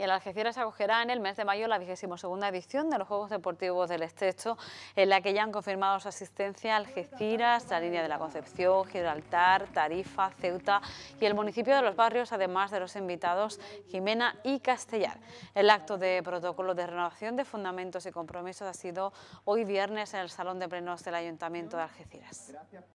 y Algeciras acogerá en el mes de mayo la 22 edición de los Juegos Deportivos del Estrecho, en la que ya han confirmado su asistencia Algeciras, la línea de la Concepción, Gibraltar, Tarifa, Ceuta y el municipio de Los Barrios, además de los invitados Jimena y Castellar. El acto de protocolo de renovación de fundamentos y compromisos ha sido hoy viernes en el Salón de Plenos del Ayuntamiento de Algeciras.